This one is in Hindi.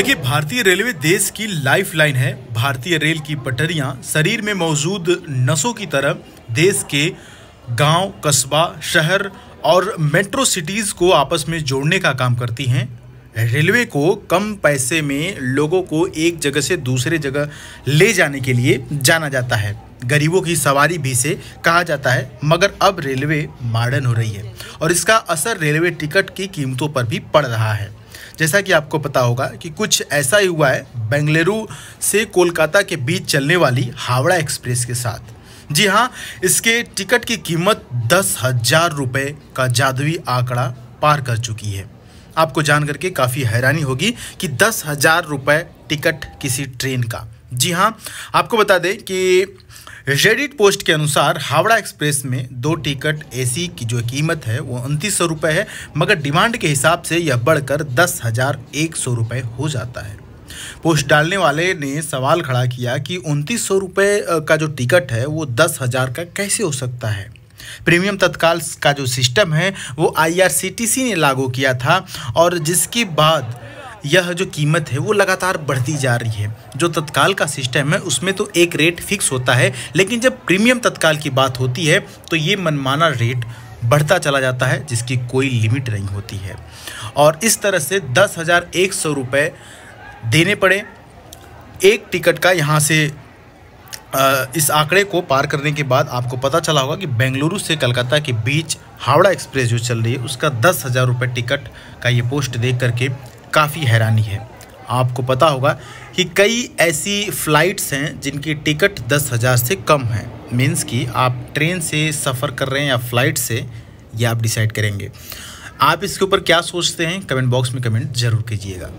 देखिए भारतीय रेलवे देश की लाइफलाइन है भारतीय रेल की पटरियां शरीर में मौजूद नसों की तरह देश के गांव, कस्बा शहर और मेट्रो सिटीज़ को आपस में जोड़ने का काम करती हैं रेलवे को कम पैसे में लोगों को एक जगह से दूसरे जगह ले जाने के लिए जाना जाता है गरीबों की सवारी भी से कहा जाता है मगर अब रेलवे मॉडर्न हो रही है और इसका असर रेलवे टिकट की कीमतों पर भी पड़ रहा है जैसा कि आपको पता होगा कि कुछ ऐसा ही हुआ है बेंगलुरु से कोलकाता के बीच चलने वाली हावड़ा एक्सप्रेस के साथ जी हाँ इसके टिकट की कीमत दस हजार रुपये का जादुई आंकड़ा पार कर चुकी है आपको जान करके काफ़ी हैरानी होगी कि दस हजार रुपये टिकट किसी ट्रेन का जी हाँ आपको बता दें कि रेडिट पोस्ट के अनुसार हावड़ा एक्सप्रेस में दो टिकट एसी की जो कीमत है वो उनतीस सौ रुपये है मगर डिमांड के हिसाब से यह बढ़कर दस हज़ार एक सौ रुपये हो जाता है पोस्ट डालने वाले ने सवाल खड़ा किया कि उनतीस सौ रुपये का जो टिकट है वो दस हज़ार का कैसे हो सकता है प्रीमियम तत्काल का जो सिस्टम है वो आईआरसीटीसी ने लागू किया था और जिसके बाद यह जो कीमत है वो लगातार बढ़ती जा रही है जो तत्काल का सिस्टम है उसमें तो एक रेट फिक्स होता है लेकिन जब प्रीमियम तत्काल की बात होती है तो ये मनमाना रेट बढ़ता चला जाता है जिसकी कोई लिमिट नहीं होती है और इस तरह से दस हज़ार एक सौ रुपये देने पड़े एक टिकट का यहाँ से इस आंकड़े को पार करने के बाद आपको पता चला होगा कि बेंगलुरु से कलकत्ता के बीच हावड़ा एक्सप्रेस जो चल रही है उसका दस हज़ार रुपये टिकट का ये पोस्ट देख करके काफ़ी हैरानी है आपको पता होगा कि कई ऐसी फ़्लाइट्स हैं जिनकी टिकट दस हज़ार से कम है मीन्स कि आप ट्रेन से सफ़र कर रहे हैं या फ़्लाइट से ये आप डिसाइड करेंगे आप इसके ऊपर क्या सोचते हैं कमेंट बॉक्स में कमेंट ज़रूर कीजिएगा